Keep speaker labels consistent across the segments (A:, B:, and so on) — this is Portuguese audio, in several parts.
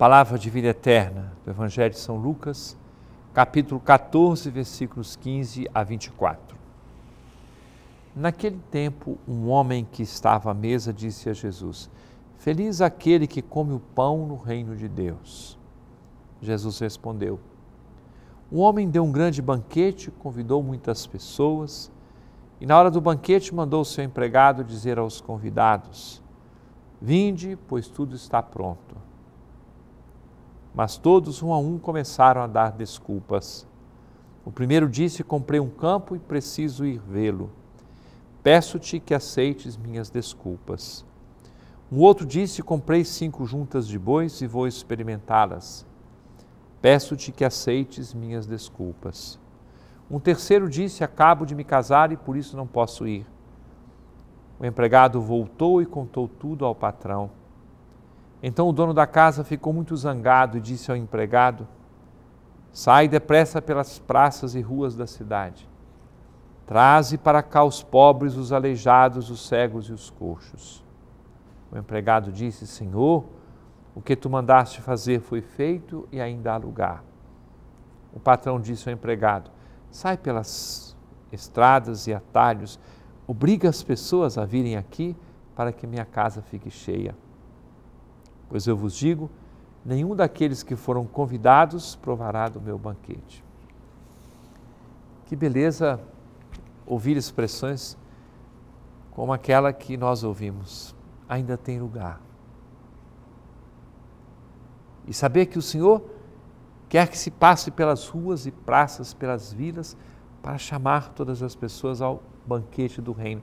A: Palavra de vida eterna do Evangelho de São Lucas, capítulo 14, versículos 15 a 24. Naquele tempo, um homem que estava à mesa disse a Jesus: Feliz aquele que come o pão no reino de Deus. Jesus respondeu: Um homem deu um grande banquete, convidou muitas pessoas e, na hora do banquete, mandou seu empregado dizer aos convidados: Vinde, pois tudo está pronto. Mas todos, um a um, começaram a dar desculpas. O primeiro disse: Comprei um campo e preciso ir vê-lo. Peço-te que aceites minhas desculpas. Um outro disse: Comprei cinco juntas de bois e vou experimentá-las. Peço-te que aceites minhas desculpas. Um terceiro disse: Acabo de me casar e por isso não posso ir. O empregado voltou e contou tudo ao patrão. Então o dono da casa ficou muito zangado e disse ao empregado: Sai depressa pelas praças e ruas da cidade. Traze para cá os pobres, os aleijados, os cegos e os coxos. O empregado disse: Senhor, o que tu mandaste fazer foi feito e ainda há lugar. O patrão disse ao empregado: Sai pelas estradas e atalhos, obriga as pessoas a virem aqui para que minha casa fique cheia. Pois eu vos digo: nenhum daqueles que foram convidados provará do meu banquete. Que beleza ouvir expressões como aquela que nós ouvimos: ainda tem lugar. E saber que o Senhor quer que se passe pelas ruas e praças, pelas vilas, para chamar todas as pessoas ao banquete do Reino.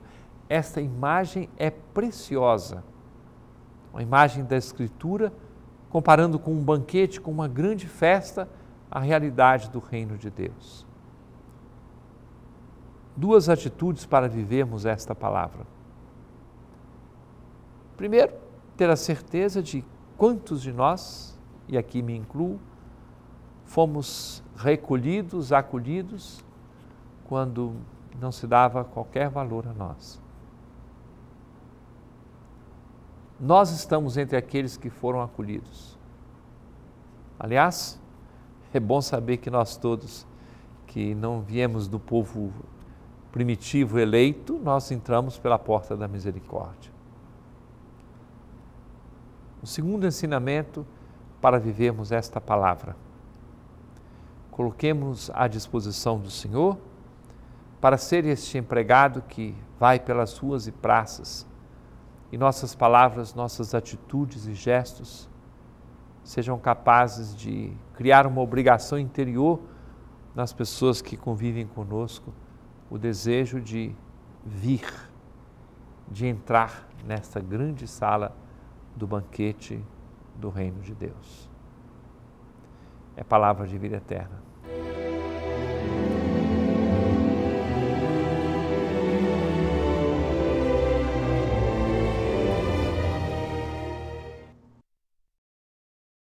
A: Esta imagem é preciosa uma imagem da Escritura, comparando com um banquete, com uma grande festa, a realidade do reino de Deus. Duas atitudes para vivermos esta palavra. Primeiro, ter a certeza de quantos de nós, e aqui me incluo, fomos recolhidos, acolhidos, quando não se dava qualquer valor a nós. Nós estamos entre aqueles que foram acolhidos. Aliás, é bom saber que nós todos que não viemos do povo primitivo eleito, nós entramos pela porta da misericórdia. O segundo ensinamento para vivermos esta palavra. Coloquemos à disposição do Senhor para ser este empregado que vai pelas ruas e praças e nossas palavras, nossas atitudes e gestos sejam capazes de criar uma obrigação interior nas pessoas que convivem conosco, o desejo de vir, de entrar nesta grande sala do banquete do Reino de Deus. É palavra de vida eterna.